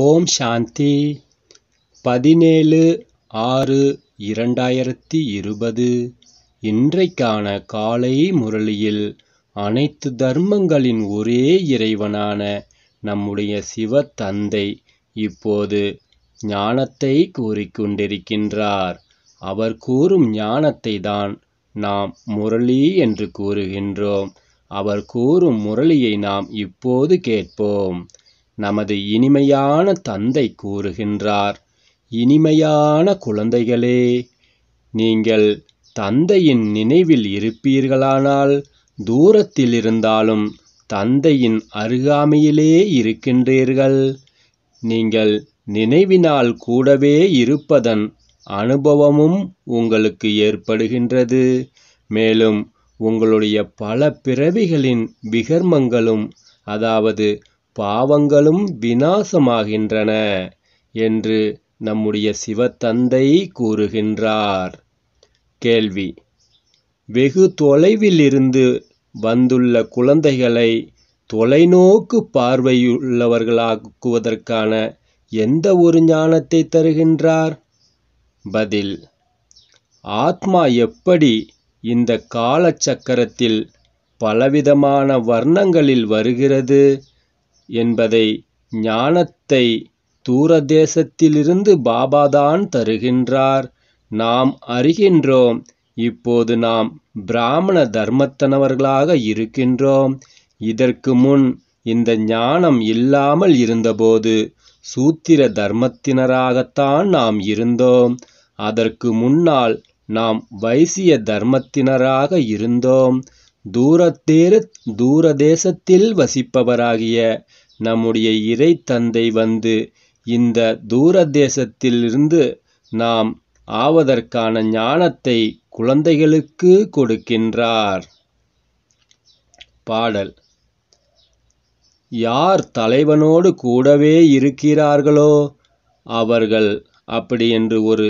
ஓம் சாந்தி பதினேழு ஆறு இரண்டாயிரத்தி இருபது இன்றைக்கான காலை முரளியில் அனைத்து தர்மங்களின் ஒரே இறைவனான நம்முடைய சிவ தந்தை இப்போது ஞானத்தை கூறிக்கொண்டிருக்கின்றார் அவர் கூறும் ஞானத்தை தான் நாம் முரளி என்று கூறுகின்றோம் அவர் கூறும் முரளியை நாம் இப்போது கேட்போம் நமது இனிமையான தந்தை கூறுகின்றார் இனிமையான குழந்தைகளே நீங்கள் தந்தையின் நினைவில் இருப்பீர்களானால் தூரத்தில் இருந்தாலும் தந்தையின் அருகாமையிலே இருக்கின்றீர்கள் நீங்கள் நினைவினால் கூடவே இருப்பதன் அனுபவமும் உங்களுக்கு ஏற்படுகின்றது மேலும் உங்களுடைய பல பிறவிகளின் விகர்மங்களும் அதாவது பாவங்களும் விநாசமாகின்றன என்று நம்முடைய சிவத்தந்தை கூறுகின்றார் கேள்வி வெகு தொலைவில் இருந்து வந்துள்ள குழந்தைகளை தொலைநோக்கு பார்வையுள்ளவர்களாக்குவதற்கான எந்த ஒரு ஞானத்தை தருகின்றார் பதில் ஆத்மா எப்படி இந்த காலச்சக்கரத்தில் பலவிதமான வர்ணங்களில் வருகிறது என்பதை ஞானத்தை தூரதேசத்திலிருந்து பாபாதான் தருகின்றார் நாம் அறிகின்றோம் இப்போது நாம் பிராமண தர்மத்தனவர்களாக இருக்கின்றோம் இதற்கு முன் இந்த ஞானம் இல்லாமல் இருந்தபோது சூத்திர தர்மத்தினராகத்தான் நாம் இருந்தோம் அதற்கு முன்னால் நாம் வைசிய தர்மத்தினராக இருந்தோம் தூரத்தேறு தூரதேசத்தில் வசிப்பவராகிய நம்முடைய இறை தந்தை வந்து இந்த தூரதேசத்திலிருந்து நாம் ஆவதற்கான ஞானத்தை குழந்தைகளுக்கு கொடுக்கின்றார் பாடல் யார் தலைவனோடு கூடவே இருக்கிறார்களோ அவர்கள் அப்படி என்று ஒரு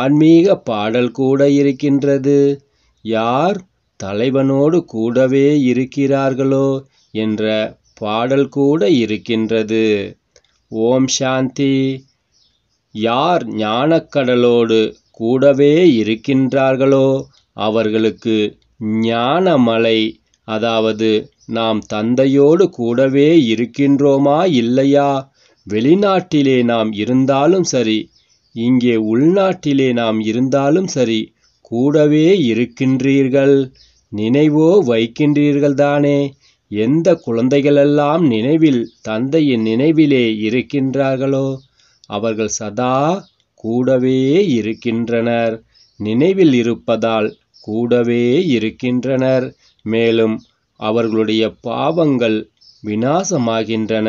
ஆன்மீக பாடல் கூட இருக்கின்றது யார் தலைவனோடு கூடவே இருக்கிறார்களோ என்ற பாடல் கூட இருக்கின்றது ஓம் சாந்தி யார் ஞானக்கடலோடு கூடவே இருக்கின்றார்களோ அவர்களுக்கு ஞானமலை அதாவது நாம் தந்தையோடு கூடவே இருக்கின்றோமா இல்லையா வெளிநாட்டிலே நாம் இருந்தாலும் சரி இங்கே உள்நாட்டிலே நாம் இருந்தாலும் சரி கூடவே இருக்கின்றீர்கள் நினைவோ வைக்கின்றீர்கள்தானே. எந்த குழந்தைகளெல்லாம் நினைவில் தந்தையின் நினைவிலே இருக்கின்றார்களோ அவர்கள் சதா கூடவே இருக்கின்றனர். நினைவில் இருப்பதால் கூடவே இருக்கின்றனர். மேலும் அவர்களுடைய பாவங்கள் விநாசமாகின்றன.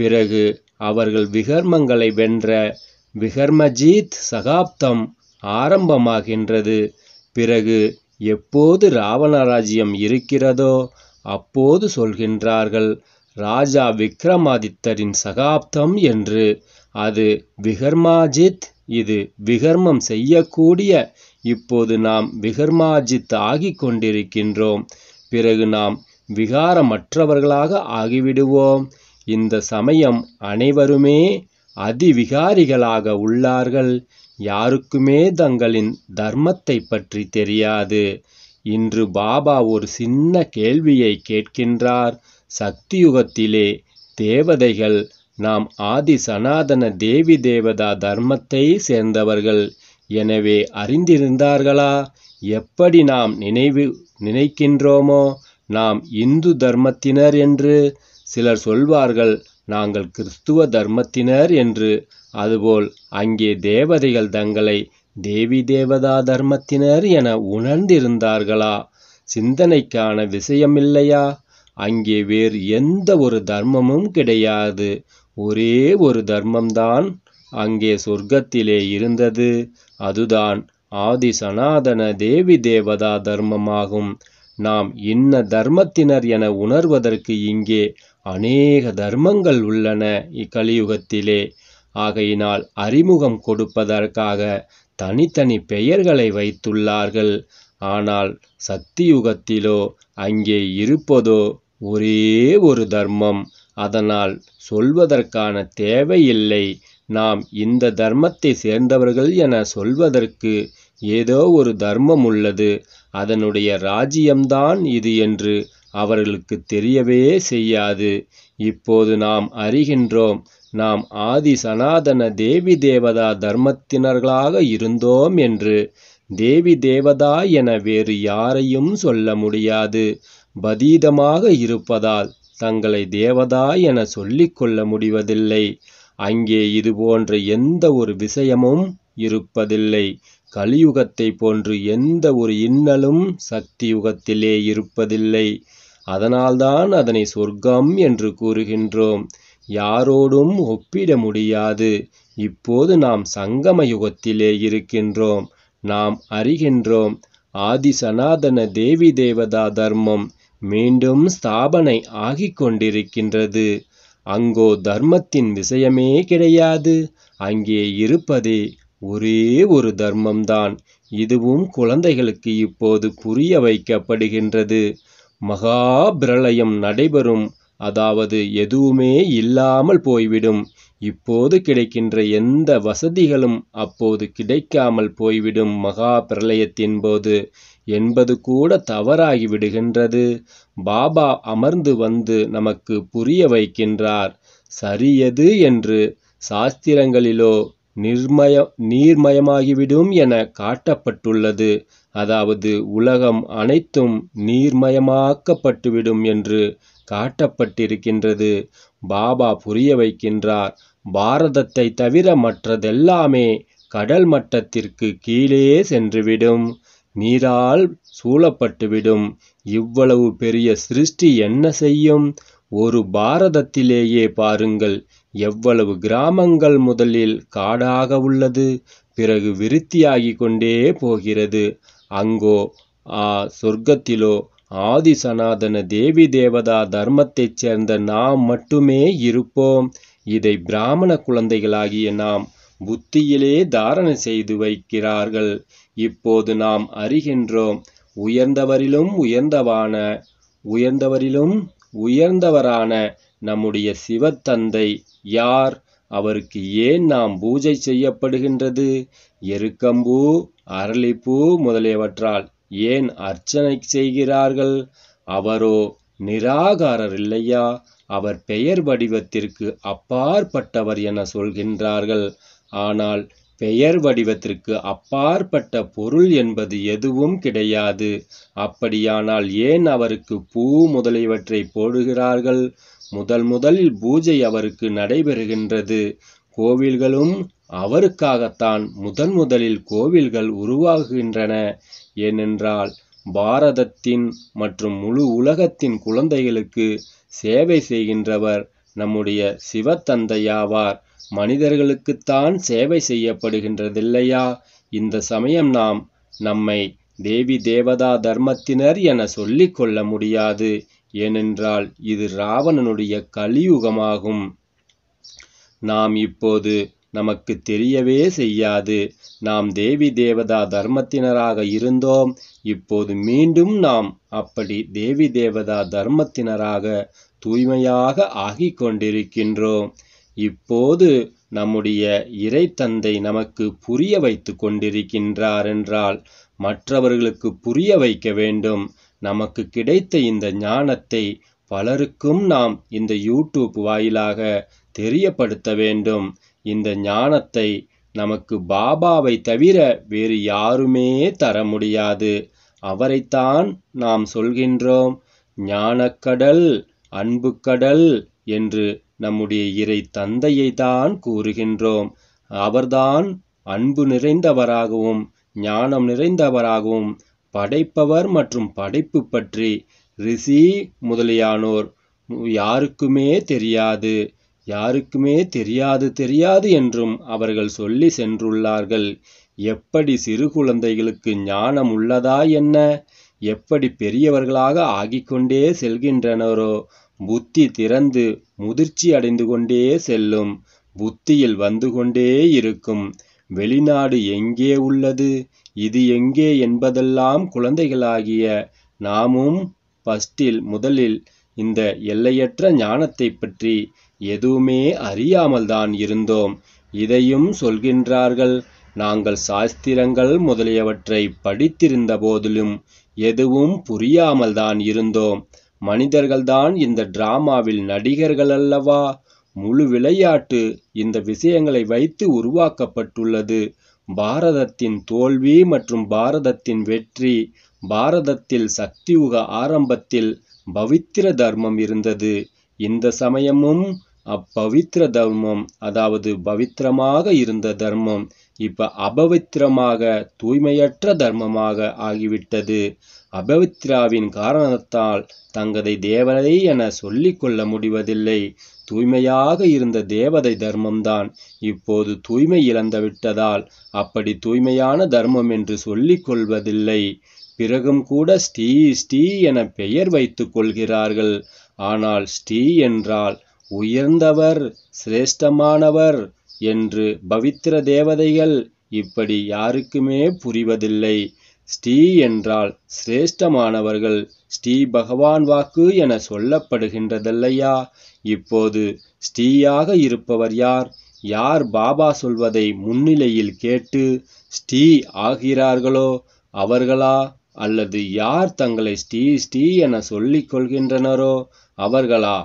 பிறகு அவர்கள் விகர்மங்களை வென்ற விகர்மஜீத் சகாப்தம் ஆரம்பமாகின்றது பிறகு எப்போது இராவணராஜ்யம் இருக்கிறதோ அப்போது சொல்கின்றார்கள் ராஜா விக்ரமாதித்தரின் சகாப்தம் என்று அது விகர்மாஜித் இது விகர்மம் செய்யக்கூடிய இப்போது நாம் விகர்மாஜித் ஆகி கொண்டிருக்கின்றோம் பிறகு நாம் விகாரமற்றவர்களாக ஆகிவிடுவோம் இந்த சமயம் அனைவருமே அதிவிகாரிகளாக உள்ளார்கள் யாருக்குமே தங்களின் தர்மத்தைப் பற்றி தெரியாது இன்று பாபா ஒரு சின்ன கேள்வியை கேட்கின்றார் சக்தியுகத்திலே தேவதைகள் நாம் ஆதி சனாதன தேவி தேவதா தர்மத்தை சேர்ந்தவர்கள் எனவே அறிந்திருந்தார்களா எப்படி நாம் நினைவு நினைக்கின்றோமோ நாம் இந்து தர்மத்தினர் என்று சிலர் சொல்வார்கள் நாங்கள் கிறிஸ்துவ தர்மத்தினர் என்று அதுபோல் அங்கே தேவதைகள் தங்களை தேவி தேவதா தர்மத்தினர் என உணர்ந்திருந்தார்களா சிந்தனைக்கான விஷயமில்லையா அங்கே வேறு எந்த ஒரு தர்மமும் கிடையாது ஒரே ஒரு தர்மம்தான் அங்கே சொர்க்கத்திலே இருந்தது அதுதான் ஆதி சனாதன தேவி தேவதா தர்மமாகும் நாம் இன்ன தர்மத்தினர் என உணர்வதற்கு இங்கே அநேக தர்மங்கள் உள்ளன இக்கலியுகத்திலே ஆகையினால் அறிமுகம் கொடுப்பதற்காக தனித்தனி பெயர்களை வைத்துள்ளார்கள் ஆனால் சக்தியுகத்திலோ அங்கே இருப்பதோ ஒரே ஒரு தர்மம் அதனால் சொல்வதற்கான தேவையில்லை நாம் இந்த தர்மத்தை சேர்ந்தவர்கள் என சொல்வதற்கு ஏதோ ஒரு தர்மம் உள்ளது அதனுடைய ராஜ்யம்தான் இது என்று அவர்களுக்கு தெரியவே செய்யாது இப்போது நாம் அறிகின்றோம் நாம் ஆதி சனாதன தேவி தேவதா தர்மத்தினர்களாக இருந்தோம் என்று தேவி தேவதா என வேறு யாரையும் சொல்ல முடியாது பதீதமாக இருப்பதால் தங்களை தேவதா என சொல்லிக்கொள்ள முடிவதில்லை அங்கே இது போன்ற எந்த ஒரு விஷயமும் இருப்பதில்லை கலியுகத்தை போன்று எந்த ஒரு இன்னலும் சக்தி யுகத்திலே இருப்பதில்லை அதனால்தான் அதனை சொர்க்கம் என்று கூறுகின்றோம் யாரோடும் ஒப்பிட முடியாது இப்போது நாம் சங்கம யுகத்திலே இருக்கின்றோம் நாம் அறிகின்றோம் ஆதி சனாதன தேவி தேவதா தர்மம் மீண்டும் ஸ்தாபனை ஆகி கொண்டிருக்கின்றது அங்கோ தர்மத்தின் விஷயமே கிடையாது அங்கே இருப்பதே ஒரே ஒரு தர்மம்தான் இதுவும் குழந்தைகளுக்கு இப்போது புரிய வைக்கப்படுகின்றது மகா பிரளயம் நடைபெறும் அதாவது எதுவுமே இல்லாமல் போய்விடும் இப்போது கிடைக்கின்ற எந்த வசதிகளும் அப்போது கிடைக்காமல் போய்விடும் மகா பிரளயத்தின் போது என்பது கூட தவறாகி விடுகின்றது பாபா அமர்ந்து வந்து நமக்கு புரிய வைக்கின்றார் சரியது என்று சாஸ்திரங்களிலோ நிர்மய நீர்மயமாகிவிடும் என காட்டப்பட்டுள்ளது அதாவது உலகம் அனைத்தும் நீர்மயமாக்கப்பட்டுவிடும் என்று காட்டப்பட்டிருக்கின்றது பாபா புரிய வைக்கின்றார் பாரதத்தை தவிர மற்றதெல்லாமே கடல் மட்டத்திற்கு கீழே சென்றுவிடும் நீரால் சூழப்பட்டுவிடும் இவ்வளவு பெரிய சிருஷ்டி என்ன செய்யும் ஒரு பாரதத்திலேயே பாருங்கள் எவ்வளவு கிராமங்கள் முதலில் காடாக உள்ளது பிறகு விருத்தியாகி கொண்டே போகிறது அங்கோ ஆ சொர்க்கத்திலோ ஆதி சனாதன தேவி தேவதா தர்மத்தைச் சேர்ந்த நாம் மட்டுமே இருப்போம் இதை பிராமண குழந்தைகளாகிய நாம் புத்தியிலே தாரண செய்து வைக்கிறார்கள் இப்போது நாம் அறிகின்றோம் உயர்ந்தவரிலும் உயர்ந்தவான உயர்ந்தவரிலும் உயர்ந்தவரான நம்முடைய சிவத்தந்தை யார் அவருக்கு ஏன் நாம் பூஜை செய்யப்படுகின்றது எருக்கம்பூ அரளிப்பூ முதலியவற்றால் ஏன் அர்ச்சனை செய்கிறார்கள் அவரோ நிராகாரர் இல்லையா அவர் பெயர் வடிவத்திற்கு அப்பாற்பட்டவர் என சொல்கின்றார்கள் ஆனால் பெயர் வடிவத்திற்கு அப்பாற்பட்ட பொருள் என்பது எதுவும் கிடையாது அப்படியானால் ஏன் அவருக்கு பூ முதலியவற்றை போடுகிறார்கள் முதல் முதலில் பூஜை அவருக்கு நடைபெறுகின்றது கோவில்களும் அவருக்காகத்தான் முதன் முதலில் கோவில்கள் உருவாகுகின்றன ஏனென்றால் பாரதத்தின் மற்றும் முழு உலகத்தின் குழந்தைகளுக்கு சேவை செய்கின்றவர் நம்முடைய சிவத்தந்தையாவார் மனிதர்களுக்குத்தான் சேவை செய்யப்படுகின்றதில்லையா இந்த சமயம் நாம் நம்மை தேவி தேவதா தர்மத்தினர் என சொல்லிக்கொள்ள முடியாது ஏனென்றால் இது ராவணனுடைய கலியுகமாகும் நாம் இப்போது நமக்கு தெரியவே செய்யாது நாம் தேவி தேவதா தர்மத்தினராக இருந்தோம் இப்போது மீண்டும் நாம் அப்படி தேவி தேவதா தர்மத்தினராக தூய்மையாக ஆகி கொண்டிருக்கின்றோம் இப்போது நம்முடைய இறை தந்தை நமக்கு புரிய வைத்து கொண்டிருக்கின்றார் என்றால் மற்றவர்களுக்கு புரிய வைக்க வேண்டும் நமக்கு கிடைத்த இந்த ஞானத்தை பலருக்கும் நாம் இந்த யூடியூப் வாயிலாக தெரியப்படுத்த வேண்டும் இந்த ஞானத்தை நமக்கு பாபாவை தவிர வேறு யாருமே தர முடியாது அவரைத்தான் நாம் சொல்கின்றோம் ஞானக்கடல் அன்பு கடல் என்று நம்முடைய இறை தந்தையை தான் கூறுகின்றோம் அவர்தான் அன்பு நிறைந்தவராகவும் ஞானம் நிறைந்தவராகவும் படைப்பவர் மற்றும் படைப்பு பற்றி ரிஷி முதலியானோர் யாருக்குமே தெரியாது யாருக்குமே தெரியாது தெரியாது என்றும் அவர்கள் சொல்லி சென்றுள்ளார்கள் எப்படி சிறு குழந்தைகளுக்கு ஞானம் உள்ளதா என்ன எப்படி பெரியவர்களாக ஆகிக்கொண்டே செல்கின்றனரோ புத்தி திறந்து முதிர்ச்சி அடைந்து கொண்டே செல்லும் புத்தியில் வந்து கொண்டே இருக்கும் வெளிநாடு எங்கே உள்ளது இது எங்கே என்பதெல்லாம் குழந்தைகளாகிய நாமும் ஃபஸ்டில் முதலில் இந்த எல்லையற்ற ஞானத்தை பற்றி எதுவுமே அறியாமல் தான் இருந்தோம் இதையும் சொல்கின்றார்கள் நாங்கள் சாஸ்திரங்கள் முதலியவற்றை படித்திருந்த போதிலும் எதுவும் புரியாமல் தான் இருந்தோம் மனிதர்கள்தான் இந்த டிராமாவில் நடிகர்கள் அல்லவா முழு விளையாட்டு இந்த விஷயங்களை வைத்து உருவாக்கப்பட்டுள்ளது பாரதத்தின் தோல்வி மற்றும் பாரதத்தின் வெற்றி பாரதத்தில் சக்தியுக ஆரம்பத்தில் பவித்திர தர்மம் இருந்தது இந்த சமயமும் அப்பவித்திர தர்மம் அதாவது பவித்திரமாக இருந்த தர்மம் இப்ப அபவித்திரமாக தூய்மையற்ற தர்மமாக ஆகிவிட்டது அபவித்ராவின் காரணத்தால் தங்கதை தேவதை என சொல்லிக்கொள்ள முடிவதில்லை தூய்மையாக இருந்த தேவதை தர்மம்தான் இப்போது தூய்மை இழந்து விட்டதால் அப்படி தூய்மையான தர்மம் என்று சொல்லிக்கொள்வதில்லை கொள்வதில்லை பிறகும் கூட ஸ்ரீ ஸ்ரீ என பெயர் வைத்துக் கொள்கிறார்கள் ஆனால் ஸ்ரீ என்றால் உயர்ந்தவர் சிரேஷ்டமானவர் என்று பவித்திர தேவதைகள் இப்படி யாருக்குமே புரிவதில்லை ஸ்ரீ என்றால் சிரேஷ்டமானவர்கள் ஸ்ரீ பகவான் வாக்கு என சொல்லப்படுகின்றதல்லையா இப்போது ஸ்ரீயாக இருப்பவர் யார் யார் பாபா சொல்வதை முன்னிலையில் கேட்டு ஸ்ரீ ஆகிறார்களோ அவர்களா அல்லது யார் தங்களை ஸ்ரீ ஸ்ரீ என சொல்லிக் கொள்கின்றனரோ அவர்களா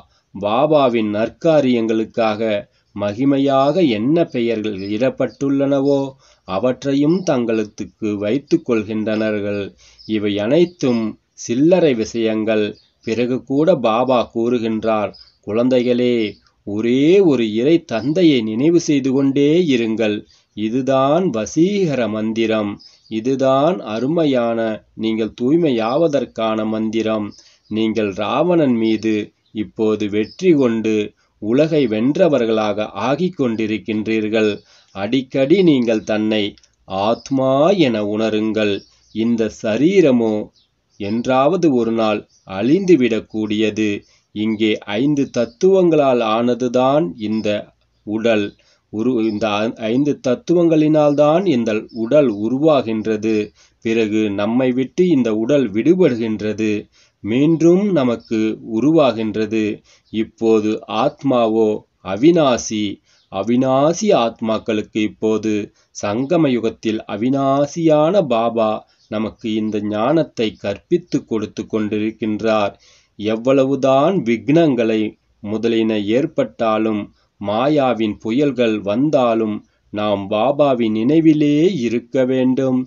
பாபாவின் நற்காரியங்களுக்காக மகிமையாக என்ன பெயர்கள் இடப்பட்டுள்ளனவோ அவற்றையும் தங்களுக்கு வைத்து கொள்கின்றனர்கள் இவை அனைத்தும் சில்லறை விஷயங்கள் பிறகு கூட பாபா கூறுகின்றார் குழந்தைகளே ஒரே ஒரு இறை தந்தையை நினைவு செய்து கொண்டே இருங்கள் இதுதான் வசீகர மந்திரம் இதுதான் அருமையான நீங்கள் தூய்மையாவதற்கான மந்திரம் நீங்கள் ராவணன் மீது இப்போது வெற்றி கொண்டு உலகை வென்றவர்களாக ஆகிக் கொண்டிருக்கின்றீர்கள் அடிக்கடி நீங்கள் தன்னை ஆத்மா என உணருங்கள் இந்த சரீரமோ என்றாவது ஒரு நாள் அழிந்துவிடக்கூடியது இங்கே ஐந்து தத்துவங்களால் ஆனதுதான் இந்த உடல் உரு இந்த ஐந்து தத்துவங்களினால்தான் இந்த உடல் உருவாகின்றது பிறகு நம்மை விட்டு இந்த உடல் விடுபடுகின்றது மீண்டும் நமக்கு உருவாகின்றது இப்போது ஆத்மாவோ அவிநாசி அவிநாசி ஆத்மாக்களுக்கு இப்போது சங்கம யுகத்தில் அவிநாசியான பாபா நமக்கு இந்த ஞானத்தை கற்பித்து கொடுத்து கொண்டிருக்கின்றார் எவ்வளவுதான் விக்னங்களை முதலின ஏற்பட்டாலும் மாயாவின் புயல்கள் வந்தாலும் நாம் பாபாவின் நினைவிலே இருக்க வேண்டும்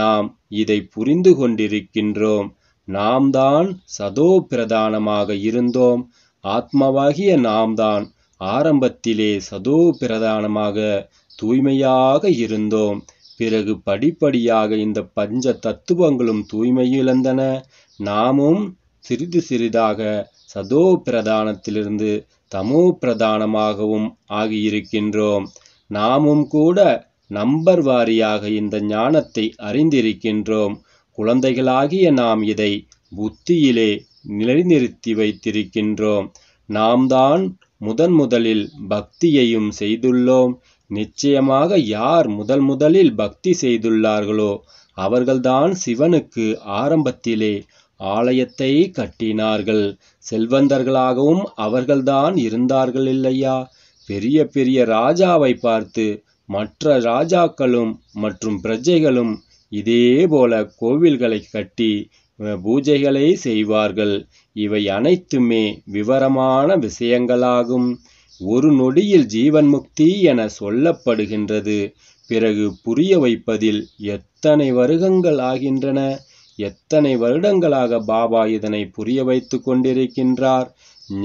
நாம் இதை புரிந்து கொண்டிருக்கின்றோம் நாம் தான் சதோ பிரதானமாக இருந்தோம் ஆத்மாவாகிய நாம் தான் ஆரம்பத்திலே சதோ பிரதானமாக தூய்மையாக இருந்தோம் பிறகு படிப்படியாக இந்த பஞ்ச தத்துவங்களும் தூய்மையிழந்தன நாமும் சிறிது சிறிதாக சதோ பிரதானத்திலிருந்து தமோ பிரதானமாகவும் ஆகியிருக்கின்றோம் நாமும் கூட நம்பர் வாரியாக இந்த ஞானத்தை அறிந்திருக்கின்றோம் குழந்தைகளாகிய நாம் இதை புத்தியிலே நிலைநிறுத்தி வைத்திருக்கின்றோம் நாம் தான் முதன் முதலில் பக்தியையும் செய்துள்ளோம் நிச்சயமாக யார் முதல் முதலில் பக்தி செய்துள்ளார்களோ அவர்கள்தான் சிவனுக்கு ஆரம்பத்திலே ஆலயத்தை கட்டினார்கள் செல்வந்தர்களாகவும் அவர்கள்தான் இருந்தார்கள் இல்லையா பெரிய பெரிய ராஜாவை பார்த்து மற்ற ராஜாக்களும் மற்றும் பிரஜைகளும் இதே போல கோவில்களை கட்டி பூஜைகளை செய்வார்கள் இவை அனைத்துமே விவரமான விஷயங்களாகும் ஒரு நொடியில் ஜீவன் முக்தி என சொல்லப்படுகின்றது பிறகு புரிய வைப்பதில் எத்தனை வருகங்கள் ஆகின்றன எத்தனை வருடங்களாக பாபா இதனை புரிய வைத்து கொண்டிருக்கின்றார்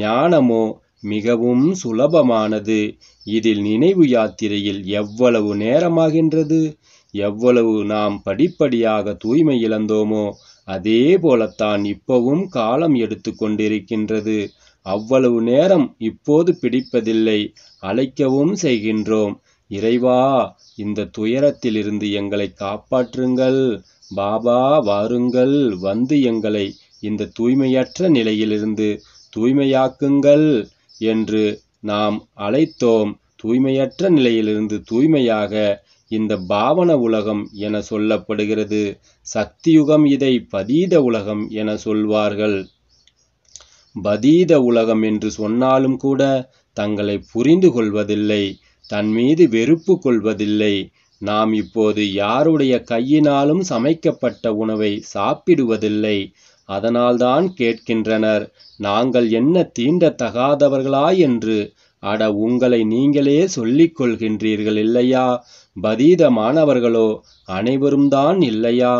ஞானமோ மிகவும் சுலபமானது இதில் நினைவு யாத்திரையில் எவ்வளவு நேரமாகின்றது எவ்வளவு நாம் படிப்படியாக தூய்மை இழந்தோமோ அதே போலத்தான் இப்பவும் காலம் எடுத்து கொண்டிருக்கின்றது அவ்வளவு நேரம் இப்போது பிடிப்பதில்லை அழைக்கவும் செய்கின்றோம் இறைவா இந்த துயரத்திலிருந்து எங்களை காப்பாற்றுங்கள் பாபா வாருங்கள் வந்து எங்களை இந்த தூய்மையற்ற நிலையிலிருந்து தூய்மையாக்குங்கள் என்று நாம் அழைத்தோம் தூய்மையற்ற நிலையிலிருந்து தூய்மையாக இந்த பாவன உலகம் என சொல்லப்படுகிறது சக்தியுகம் இதை பதீத உலகம் என சொல்வார்கள் பதீத உலகம் என்று சொன்னாலும் கூட தங்களை புரிந்து கொள்வதில்லை தன் மீது வெறுப்பு கொள்வதில்லை நாம் இப்போது யாருடைய கையினாலும் சமைக்கப்பட்ட உணவை சாப்பிடுவதில்லை அதனால்தான் கேட்கின்றனர் நாங்கள் என்ன தீண்டத்தகாதவர்களா என்று அட உங்களை நீங்களே சொல்லிக் கொள்கின்றீர்கள் இல்லையா பதீதமானவர்களோ அனைவரும்தான் இல்லையா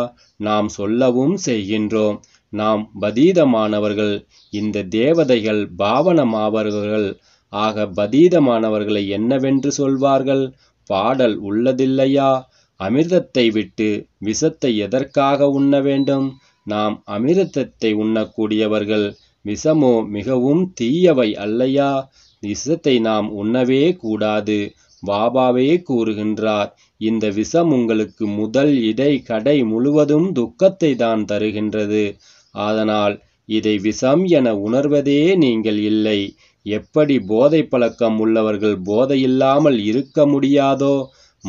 நாம் சொல்லவும் செய்கின்றோம் நாம் பதீதமானவர்கள் இந்த தேவதைகள் பாவனமாவர்கள் ஆக பதீதமானவர்களை என்னவென்று சொல்வார்கள் பாடல் உள்ளதில்லையா அமிர்தத்தை விட்டு விஷத்தை எதற்காக உண்ண வேண்டும் நாம் அமிர்தத்தை உண்ணக்கூடியவர்கள் விஷமோ மிகவும் தீயவை அல்லையா விஷத்தை நாம் உண்ணவே கூடாது பாபாவே கூறுகின்றார் இந்த விஷம் உங்களுக்கு முதல் இடை கடை முழுவதும் துக்கத்தை தான் தருகின்றது அதனால் இதை விஷம் என உணர்வதே நீங்கள் இல்லை எப்படி போதை பழக்கம் உள்ளவர்கள் போதையில்லாமல் இருக்க முடியாதோ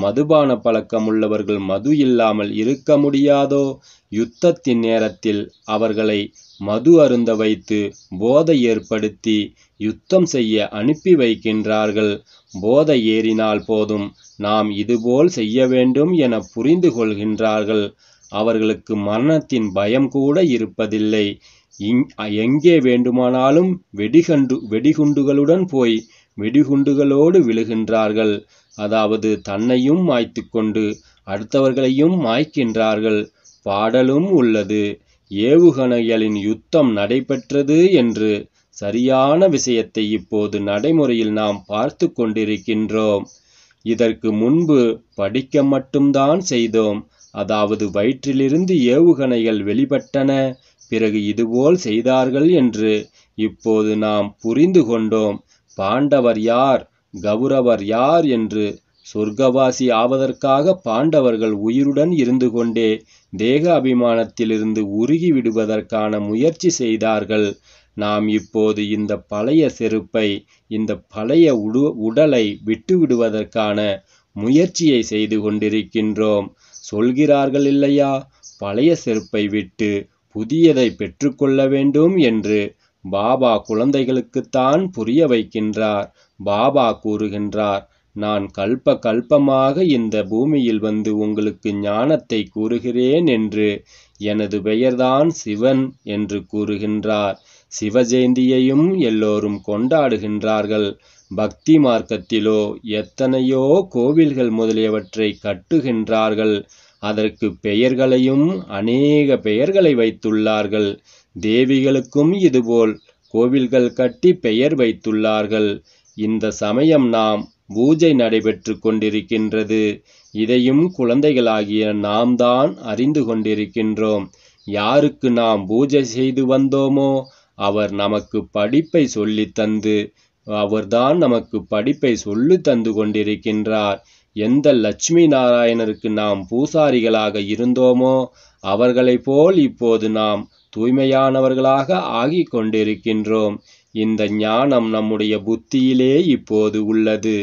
மதுபான பழக்கம் உள்ளவர்கள் மது இல்லாமல் இருக்க முடியாதோ யுத்தத்தின் நேரத்தில் அவர்களை மது அருந்த வைத்து போதை ஏற்படுத்தி யுத்தம் செய்ய அனுப்பி வைக்கின்றார்கள் போதை ஏறினால் போதும் நாம் இதுபோல் செய்ய வேண்டும் என புரிந்து கொள்கின்றார்கள் அவர்களுக்கு மரணத்தின் பயம் கூட இருப்பதில்லை இங் எங்கே வேண்டுமானாலும் வெடிகண்டு வெடிகுண்டுகளுடன் போய் வெடிகுண்டுகளோடு விழுகின்றார்கள் அதாவது தன்னையும் மாய்த்து கொண்டு அடுத்தவர்களையும் மாய்க்கின்றார்கள் பாடலும் உள்ளது ஏவுகணைகளின் யுத்தம் நடைபெற்றது என்று சரியான விஷயத்தை இப்போது நடைமுறையில் நாம் பார்த்து கொண்டிருக்கின்றோம் இதற்கு முன்பு படிக்க மட்டும்தான் செய்தோம் அதாவது வயிற்றிலிருந்து ஏவுகணைகள் வெளிப்பட்டன பிறகு இதுபோல் செய்தார்கள் என்று இப்போது நாம் புரிந்து கொண்டோம் பாண்டவர் யார் கௌரவர் யார் என்று சொர்க்கவாசி ஆவதற்காக பாண்டவர்கள் உயிருடன் இருந்து கொண்டே தேக அபிமானத்திலிருந்து உருகி விடுவதற்கான முயற்சி செய்தார்கள் நாம் இப்போது இந்த பழைய செருப்பை இந்த பழைய உடு உடலை விட்டுவிடுவதற்கான முயற்சியை செய்து கொண்டிருக்கின்றோம் சொல்கிறார்கள் இல்லையா பழைய செருப்பை விட்டு புதியதை பெற்றுக்கொள்ள வேண்டும் என்று பாபா குழந்தைகளுக்குத்தான் புரிய வைக்கின்றார் பாபா கூறுகின்றார் நான் கல்ப கல்பமாக இந்த பூமியில் வந்து உங்களுக்கு ஞானத்தை கூறுகிறேன் என்று எனது பெயர்தான் சிவன் என்று கூறுகின்றார் சிவஜெயந்தியையும் எல்லோரும் கொண்டாடுகின்றார்கள் பக்தி மார்க்கத்திலோ எத்தனையோ கோவில்கள் முதலியவற்றை கட்டுகின்றார்கள் அதற்கு பெயர்களையும் அநேக பெயர்களை வைத்துள்ளார்கள் தேவிகளுக்கும் இதுபோல் கோவில்கள் கட்டி பெயர் வைத்துள்ளார்கள் இந்த சமயம் நாம் பூஜை நடைபெற்று கொண்டிருக்கின்றது இதையும் குழந்தைகளாகிய நாம் தான் அறிந்து கொண்டிருக்கின்றோம் யாருக்கு நாம் பூஜை செய்து வந்தோமோ அவர் நமக்கு படிப்பை சொல்லி தந்து அவர்தான் நமக்கு படிப்பை சொல்லி தந்து கொண்டிருக்கின்றார் எந்த லட்சுமி நாராயணருக்கு நாம் பூசாரிகளாக இருந்தோமோ அவர்களைப் போல் இப்போது நாம் தூய்மையானவர்களாக ஆகி கொண்டிருக்கின்றோம் இந்த ஞானம் நம்முடைய புத்தியிலே இப்போது உள்ளது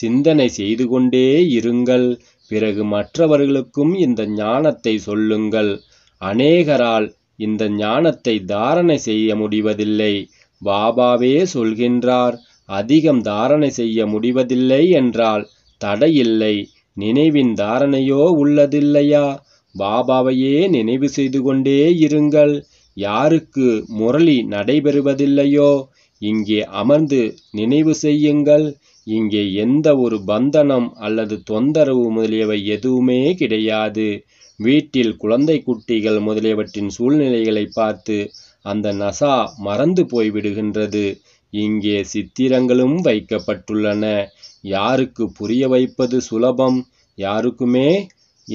சிந்தனை செய்து கொண்டே இருங்கள் பிறகு மற்றவர்களுக்கும் இந்த ஞானத்தை சொல்லுங்கள் அநேகரால் இந்த ஞானத்தை தாரணை செய்ய முடிவதில்லை பாபாவே சொல்கின்றார் அதிகம் தாரணை செய்ய முடிவதில்லை என்றால் தடையில்லை நினைவின் தாரணையோ உள்ளதில்லையா பாபாவையே நினைவு செய்து கொண்டே இருங்கள் யாருக்கு முரளி நடைபெறுவதில்லையோ இங்கே அமர்ந்து நினைவு செய்யுங்கள் இங்கே எந்த ஒரு பந்தனம் அல்லது தொந்தரவு முதலியவை எதுவுமே கிடையாது வீட்டில் குழந்தை குட்டிகள் முதலியவற்றின் சூழ்நிலைகளை பார்த்து அந்த நசா மறந்து போய்விடுகின்றது இங்கே சித்திரங்களும் வைக்கப்பட்டுள்ளன யாருக்கு புரிய வைப்பது சுலபம் யாருக்குமே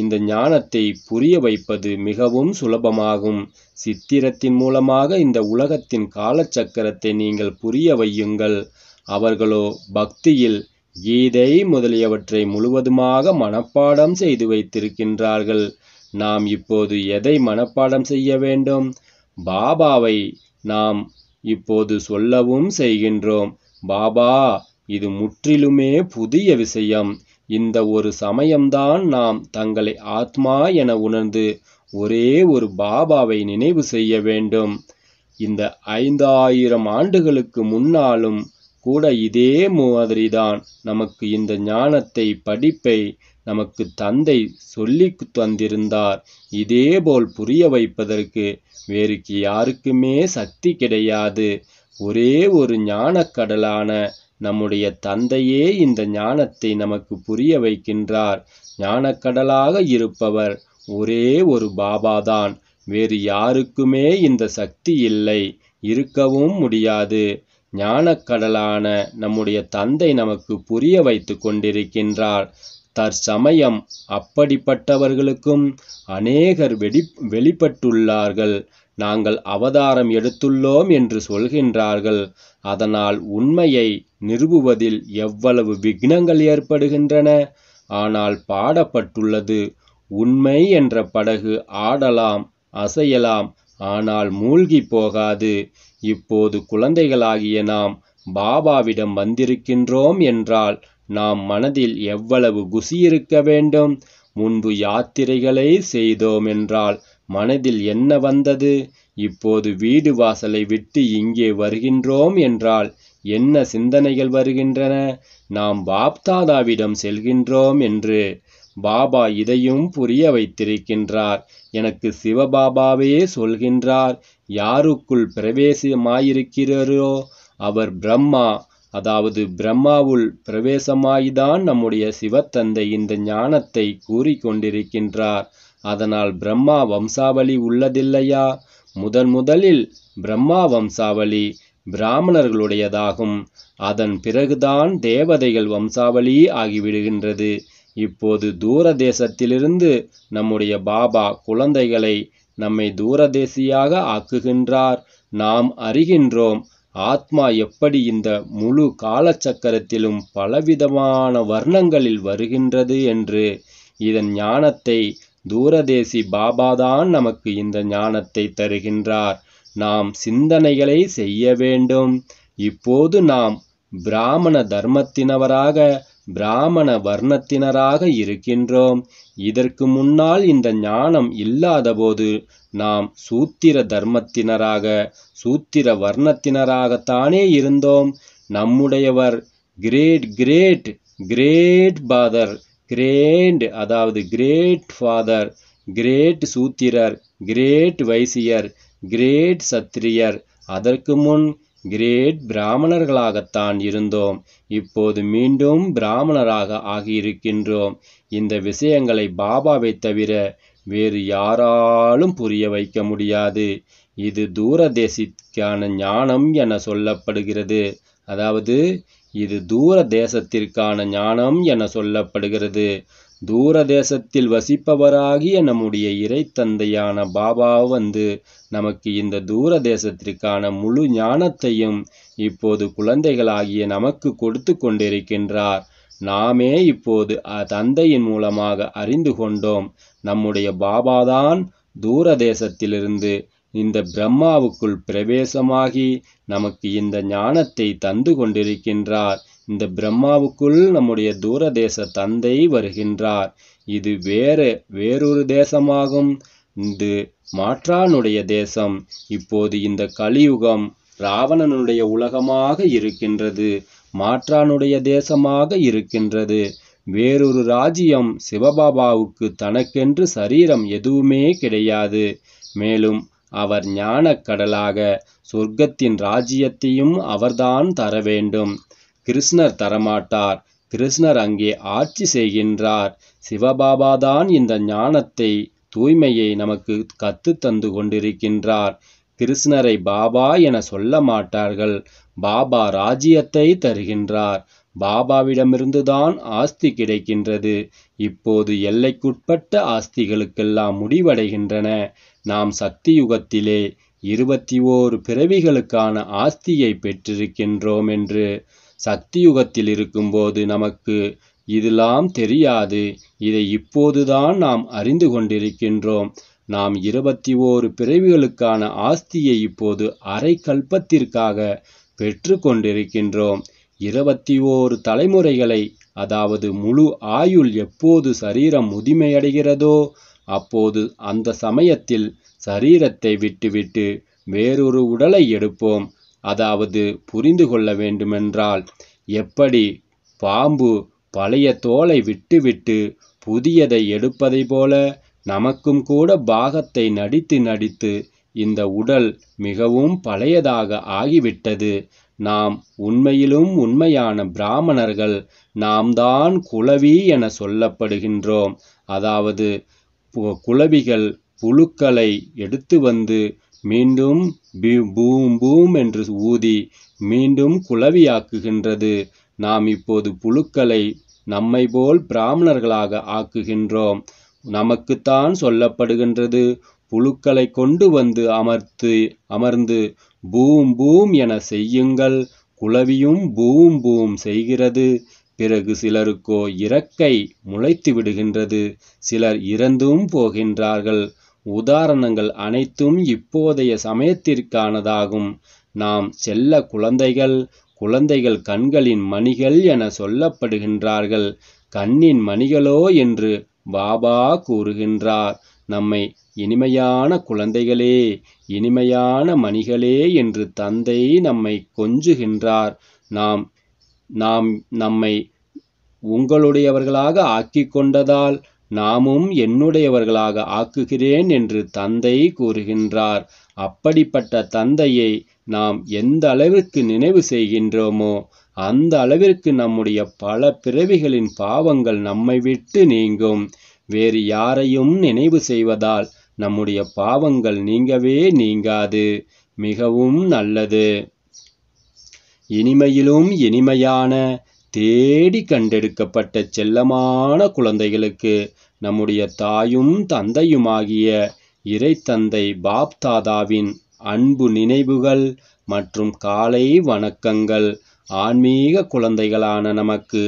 இந்த ஞானத்தை புரிய வைப்பது மிகவும் சுலபமாகும் சித்திரத்தின் மூலமாக இந்த உலகத்தின் காலச்சக்கரத்தை நீங்கள் புரிய வையுங்கள் அவர்களோ பக்தியில் கீதை முதலியவற்றை முழுவதுமாக மனப்பாடம் செய்து வைத்திருக்கின்றார்கள் நாம் இப்போது எதை மனப்பாடம் செய்ய வேண்டும் பாபாவை நாம் இப்போது சொல்லவும் செய்கின்றோம் பாபா இது முற்றிலுமே புதிய விஷயம் இந்த ஒரு சமயம்தான் நாம் தங்களை ஆத்மா என உணர்ந்து ஒரே ஒரு பாபாவை நினைவு செய்ய வேண்டும் இந்த ஐந்தாயிரம் ஆண்டுகளுக்கு முன்னாலும் கூட இதே மாதிரிதான் நமக்கு இந்த ஞானத்தை படிப்பை நமக்கு தந்தை சொல்லி தந்திருந்தார் இதேபோல் புரிய வைப்பதற்கு வேறுக்கு யாருக்குமே சக்தி கிடையாது ஒரே ஒரு ஞானக்கடலான நம்முடைய தந்தையே இந்த ஞானத்தை நமக்கு புரிய வைக்கின்றார் ஞானக்கடலாக இருப்பவர் ஒரே ஒரு பாபாதான் வேறு யாருக்குமே இந்த சக்தி இல்லை இருக்கவும் முடியாது ஞானக்கடலான நம்முடைய தந்தை நமக்கு புரிய வைத்து கொண்டிருக்கின்றார் தற்சமயம் அப்படிப்பட்டவர்களுக்கும் அநேகர் வெடி வெளிப்பட்டுள்ளார்கள் நாங்கள் அவதாரம் எடுத்துள்ளோம் என்று சொல்கின்றார்கள் அதனால் உண்மையை நிறுவுவதில் எவ்வளவு விக்னங்கள் ஏற்படுகின்றன ஆனால் பாடப்பட்டுள்ளது உண்மை என்ற படகு ஆடலாம் அசையலாம் ஆனால் மூழ்கி போகாது இப்போது குழந்தைகளாகிய நாம் பாபாவிடம் வந்திருக்கின்றோம் என்றால் நாம் மனதில் எவ்வளவு குசி இருக்க வேண்டும் முன்பு யாத்திரைகளை செய்தோம் என்றால் மனதில் என்ன வந்தது இப்போது வீடு வாசலை விட்டு இங்கே வருகின்றோம் என்றால் என்ன சிந்தனைகள் வருகின்றன நாம் பாப்தாதாவிடம் செல்கின்றோம் என்று பாபா இதையும் புரிய வைத்திருக்கின்றார் எனக்கு சிவபாபாவே சொல்கின்றார் யாருக்குள் பிரவேசமாயிருக்கிறாரோ அவர் பிரம்மா அதாவது பிரம்மாவுள் பிரவேசமாய்தான் நம்முடைய சிவத்தந்தை இந்த ஞானத்தை கூறிக்கொண்டிருக்கின்றார் அதனால் பிரம்மா வம்சாவளி உள்ளதில்லையா முதன் முதலில் பிரம்மா வம்சாவளி பிராமணர்களுடையதாகும் அதன் பிறகுதான் தேவதைகள் வம்சாவளி ஆகிவிடுகின்றது இப்போது தூர தேசத்திலிருந்து நம்முடைய பாபா குழந்தைகளை நம்மை தூரதேசியாக ஆக்குகின்றார் நாம் அறிகின்றோம் ஆத்மா எப்படி இந்த முழு காலச்சக்கரத்திலும் பலவிதமான வர்ணங்களில் வருகின்றது என்று இதன் ஞானத்தை தூரதேசி பாபாதான் நமக்கு இந்த ஞானத்தை தருகின்றார் நாம் சிந்தனைகளை செய்ய வேண்டும் இப்போது நாம் பிராமண தர்மத்தினவராக பிராமண வர்ணத்தினராக இருக்கின்றோம் இதற்கு முன்னால் இந்த ஞானம் இல்லாதபோது நாம் சூத்திர தர்மத்தினராக சூத்திர வர்ணத்தினராகத்தானே இருந்தோம் நம்முடையவர் great great great father grand அதாவது கிரேட் ஃபாதர் கிரேட் சூத்திரர் கிரேட் வைசியர் கிரேட் சத்திரியர் அதற்கு முன் கிரேட் பிராமணர்களாகத்தான் இருந்தோம் இப்போது மீண்டும் பிராமணராக ஆகியிருக்கின்றோம் இந்த விஷயங்களை பாபாவை தவிர வேறு யாராலும் புரிய வைக்க முடியாது இது தூரதேசிக்கான ஞானம் என சொல்லப்படுகிறது அதாவது இது தூர தேசத்திற்கான ஞானம் என சொல்லப்படுகிறது தூர தேசத்தில் வசிப்பவராகிய நம்முடைய இறைத்தந்தையான பாபா வந்து நமக்கு இந்த தூர தேசத்திற்கான முழு ஞானத்தையும் இப்போது குழந்தைகளாகிய நமக்கு கொடுத்து கொண்டிருக்கின்றார் நாமே இப்போது தந்தையின் மூலமாக அறிந்து கொண்டோம் நம்முடைய பாபாதான் தூர தேசத்திலிருந்து இந்த பிரம்மாவுக்குள் பிரவேசமாகி நமக்கு இந்த ஞானத்தை தந்து கொண்டிருக்கின்றார் இந்த பிரம்மாவுக்குள் நம்முடைய தூர தேச தந்தை வருகின்றார் இது வேறு வேறொரு தேசமாகும் இது மாற்றானுடைய தேசம் இப்போது இந்த கலியுகம் ராவணனுடைய உலகமாக இருக்கின்றது மாற்றானுடைய தேசமாக இருக்கின்றது வேறொரு ராஜ்யம் சிவபாபாவுக்கு தனக்கென்று சரீரம் எதுவுமே கிடையாது மேலும் அவர் ஞானக்கடலாக கடலாக சொர்க்கத்தின் ராஜ்யத்தையும் அவர்தான் தர வேண்டும் கிருஷ்ணர் தரமாட்டார் கிருஷ்ணர் அங்கே ஆட்சி செய்கின்றார் சிவபாபாதான் இந்த ஞானத்தை தூய்மையை நமக்கு கத்து தந்து கொண்டிருக்கின்றார் கிருஷ்ணரை பாபா என சொல்ல மாட்டார்கள் பாபா ராஜ்யத்தை தருகின்றார் பாபாவிடமிருந்துதான் ஆஸ்தி கிடைக்கின்றது இப்போது எல்லைக்குட்பட்ட ஆஸ்திகளுக்கெல்லாம் முடிவடைகின்றன நாம் சக்தியுகத்திலே இருபத்தி ஓரு பிறவிகளுக்கான ஆஸ்தியை பெற்றிருக்கின்றோம் என்று சக்தியுகத்தில் இருக்கும்போது நமக்கு இதெல்லாம் தெரியாது இதை இப்போதுதான் நாம் அறிந்து கொண்டிருக்கின்றோம் நாம் இருபத்தி ஓரு பிறவிகளுக்கான ஆஸ்தியை இப்போது அரை கல்பத்திற்காக பெற்று கொண்டிருக்கின்றோம் இருபத்தி ஓரு தலைமுறைகளை அதாவது முழு ஆயுள் எப்போது சரீரம் முதுமையடைகிறதோ அப்போது அந்த சமயத்தில் சரீரத்தை விட்டுவிட்டு வேறொரு உடலை எடுப்போம் அதாவது புரிந்து கொள்ள வேண்டுமென்றால் எப்படி பாம்பு பழைய தோலை விட்டுவிட்டு புதியதை எடுப்பதை போல நமக்கும் கூட பாகத்தை நடித்து நடித்து இந்த உடல் மிகவும் பழையதாக ஆகிவிட்டது நாம் உண்மையிலும் உண்மையான பிராமணர்கள் நாம் தான் குளவி என சொல்லப்படுகின்றோம் அதாவது குளவிகள் புழுக்களை எடுத்து வந்து மீண்டும் பூம் பூம் என்று ஊதி மீண்டும் குளவியாக்குகின்றது நாம் இப்போது புழுக்களை நம்மை போல் பிராமணர்களாக ஆக்குகின்றோம் நமக்குத்தான் சொல்லப்படுகின்றது புழுக்களை கொண்டு வந்து அமர்த்து அமர்ந்து பூம் பூம் என செய்யுங்கள் குளவியும் பூம் பூம் செய்கிறது பிறகு சிலருக்கோ இறக்கை முளைத்து விடுகின்றது சிலர் இறந்தும் போகின்றார்கள் உதாரணங்கள் அனைத்தும் இப்போதைய சமயத்திற்கானதாகும் நாம் செல்ல குழந்தைகள் குழந்தைகள் கண்களின் மணிகள் என சொல்லப்படுகின்றார்கள் கண்ணின் மணிகளோ என்று பாபா கூறுகின்றார் நம்மை இனிமையான குழந்தைகளே இனிமையான மணிகளே என்று தந்தை நம்மை கொஞ்சுகின்றார் நாம் நாம் நம்மை உங்களுடையவர்களாக ஆக்கி கொண்டதால் நாமும் என்னுடையவர்களாக ஆக்குகிறேன் என்று தந்தை கூறுகின்றார் அப்படிப்பட்ட தந்தையை நாம் எந்த அளவிற்கு நினைவு செய்கின்றோமோ அந்த அளவிற்கு நம்முடைய பல பிறவிகளின் பாவங்கள் நம்மை விட்டு நீங்கும் வேறு யாரையும் நினைவு செய்வதால் நம்முடைய பாவங்கள் நீங்கவே நீங்காது மிகவும் நல்லது இனிமையிலும் இனிமையான தேடி கண்டெடுக்கப்பட்ட செல்லமான குழந்தைகளுக்கு நம்முடைய தாயும் தந்தையுமாகிய இறைத்தந்தை பாப்தாதாவின் அன்பு நினைவுகள் மற்றும் காலை வணக்கங்கள் ஆன்மீக குழந்தைகளான நமக்கு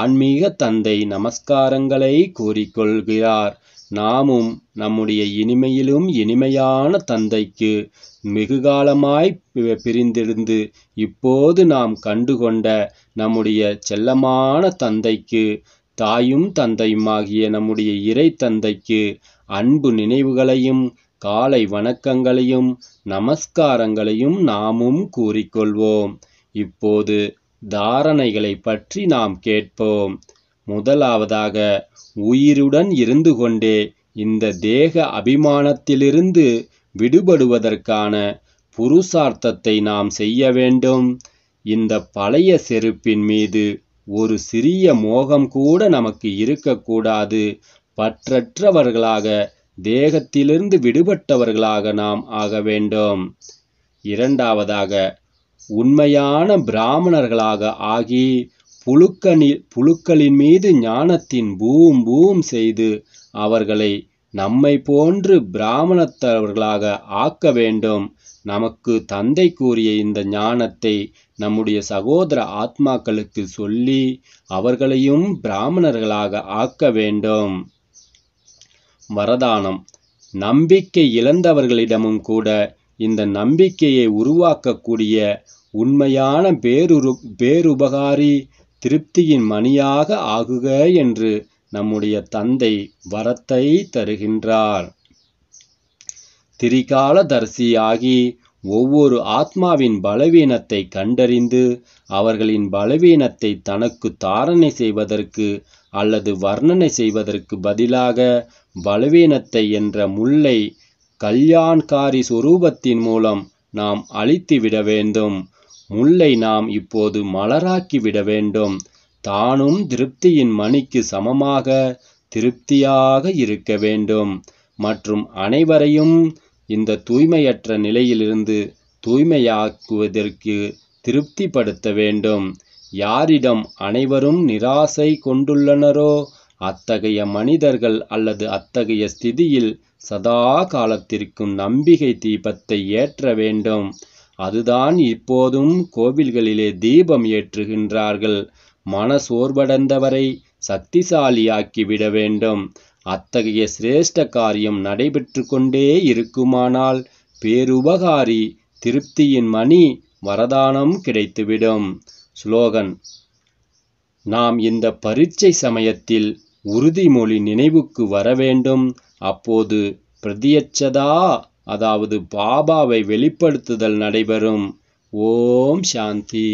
ஆன்மீக தந்தை நமஸ்காரங்களை கூறிக்கொள்கிறார் நாமும் நம்முடைய இனிமையிலும் இனிமையான தந்தைக்கு வெகுகாலமாய் பிரிந்திருந்து இப்போது நாம் கண்டுகொண்ட நம்முடைய செல்லமான தந்தைக்கு தாயும் தந்தையுமாகிய நம்முடைய இறை தந்தைக்கு அன்பு நினைவுகளையும் காலை வணக்கங்களையும் நமஸ்காரங்களையும் நாமும் கூறிக்கொள்வோம் இப்போது தாரணைகளை பற்றி நாம் கேட்போம் முதலாவதாக உயிருடன் இருந்து கொண்டே இந்த தேக அபிமானத்திலிருந்து விடுபடுவதற்கான புருஷார்த்தத்தை நாம் செய்ய வேண்டும் இந்த பழைய செருப்பின் மீது ஒரு சிறிய மோகம் கூட நமக்கு இருக்கக்கூடாது பற்றற்றவர்களாக தேகத்திலிருந்து விடுபட்டவர்களாக நாம் ஆக வேண்டும் இரண்டாவதாக உண்மையான பிராமணர்களாக ஆகி புழுக்கனில் புழுக்களின் மீது ஞானத்தின் பூம் பூம் செய்து அவர்களை நம்மை போன்று பிராமணத்தவர்களாக ஆக்க வேண்டும் நமக்கு தந்தை கூறிய இந்த ஞானத்தை நம்முடைய சகோதர ஆத்மாக்களுக்கு சொல்லி அவர்களையும் பிராமணர்களாக ஆக்க வேண்டும் வரதானம் நம்பிக்கை இழந்தவர்களிடமும் கூட இந்த நம்பிக்கையை உருவாக்கக்கூடிய உண்மையான பேருரு பேருபகாரி திருப்தியின் மணியாக ஆகுக என்று நம்முடைய தந்தை வரத்தை தருகின்றார் தரிசியாகி ஒவ்வொரு ஆத்மாவின் பலவீனத்தை கண்டறிந்து அவர்களின் பலவீனத்தை தனக்கு தாரணை செய்வதற்கு அல்லது வர்ணனை செய்வதற்கு பதிலாக பலவீனத்தை என்ற முல்லை கல்யாண்காரி சுரூபத்தின் மூலம் நாம் அழித்துவிட வேண்டும் முல்லை நாம் இப்போது மலராக்கிவிட வேண்டும் தானும் திருப்தியின் மணிக்கு சமமாக திருப்தியாக இருக்க வேண்டும் மற்றும் அனைவரையும் இந்த தூய்மையற்ற நிலையிலிருந்து தூய்மையாக்குவதற்கு திருப்திப்படுத்த வேண்டும் யாரிடம் அனைவரும் நிராசை கொண்டுள்ளனரோ அத்தகைய மனிதர்கள் அல்லது அத்தகைய ஸ்திதியில் சதா காலத்திற்கும் நம்பிக்கை தீபத்தை ஏற்ற வேண்டும் அதுதான் இப்போதும் கோவில்களிலே தீபம் ஏற்றுகின்றார்கள் மன சோர்வடைந்தவரை சக்திசாலியாக்கிவிட வேண்டும் அத்தகைய சிரேஷ்ட காரியம் நடைபெற்று கொண்டே இருக்குமானால் பேருபகாரி திருப்தியின் மணி வரதானம் கிடைத்துவிடும் ஸ்லோகன் நாம் இந்த பரீட்சை சமயத்தில் உறுதிமொழி நினைவுக்கு வர வேண்டும் அப்போது பிரதியச்சதா அதாவது பாபாவை வெளிப்படுத்துதல் நடைபெறும் ஓம் சாந்தி